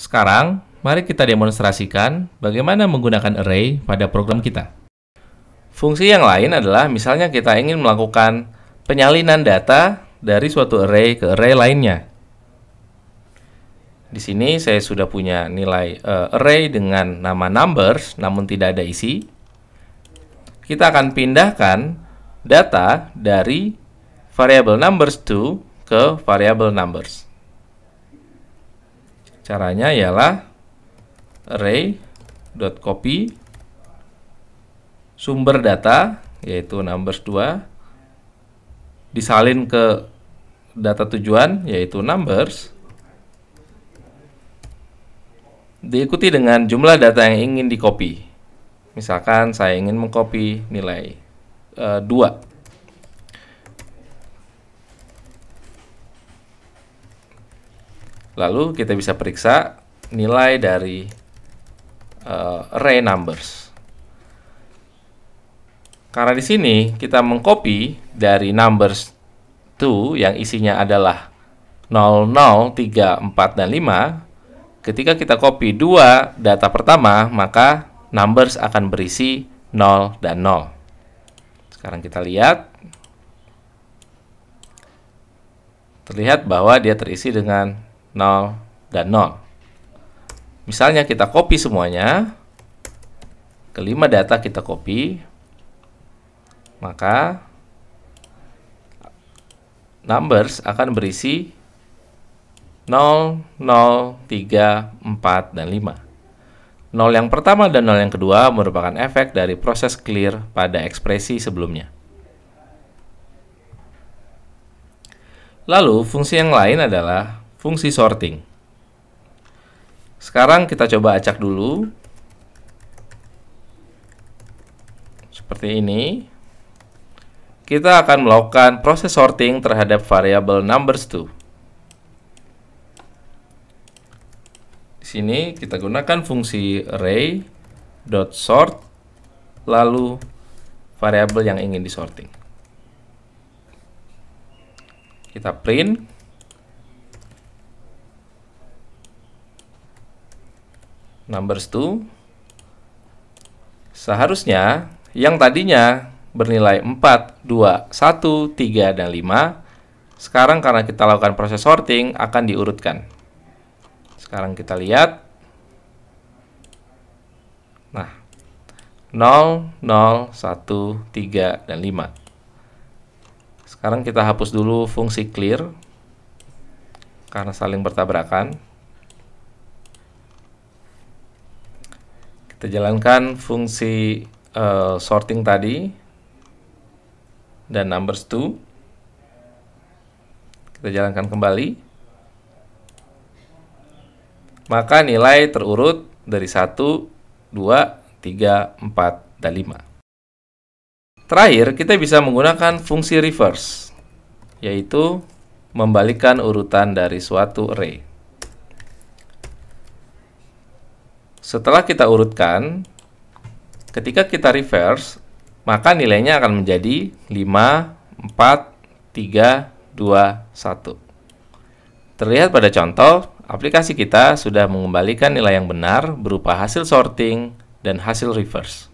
Sekarang, mari kita demonstrasikan bagaimana menggunakan array pada program kita. Fungsi yang lain adalah misalnya kita ingin melakukan penyalinan data dari suatu array ke array lainnya. Di sini saya sudah punya nilai uh, array dengan nama numbers namun tidak ada isi. Kita akan pindahkan data dari variable numbers to ke variable numbers. Caranya ialah array copy sumber data yaitu numbers 2 disalin ke data tujuan yaitu numbers diikuti dengan jumlah data yang ingin dicopy. Misalkan saya ingin mengcopy nilai 2 uh, eh, Lalu kita bisa periksa nilai dari uh, array numbers. Karena di sini kita mengcopy dari numbers 2 yang isinya adalah 0, 0, 3, 4, dan 5. Ketika kita copy dua data pertama, maka numbers akan berisi 0 dan 0. Sekarang kita lihat. Terlihat bahwa dia terisi dengan 0, dan 0. Misalnya kita copy semuanya, kelima data kita copy, maka numbers akan berisi 0, 0, 3, 4, dan 5. 0 yang pertama dan 0 yang kedua merupakan efek dari proses clear pada ekspresi sebelumnya. Lalu, fungsi yang lain adalah fungsi sorting. Sekarang kita coba acak dulu. Seperti ini. Kita akan melakukan proses sorting terhadap variabel numbers2. Di sini kita gunakan fungsi array sort, lalu variabel yang ingin disorting. Kita print numbers to seharusnya yang tadinya bernilai 4, 2, 1, 3, dan 5 sekarang karena kita lakukan proses sorting akan diurutkan sekarang kita lihat nah 0, 0, 1, 3, dan 5 sekarang kita hapus dulu fungsi clear karena saling bertabrakan Kita jalankan fungsi uh, sorting tadi dan numbers to. Kita jalankan kembali. Maka nilai terurut dari 1, 2, 3, 4, dan 5. Terakhir, kita bisa menggunakan fungsi reverse, yaitu membalikkan urutan dari suatu array. Setelah kita urutkan, ketika kita reverse, maka nilainya akan menjadi 5, 4, 3, 2, 1. Terlihat pada contoh, aplikasi kita sudah mengembalikan nilai yang benar berupa hasil sorting dan hasil reverse.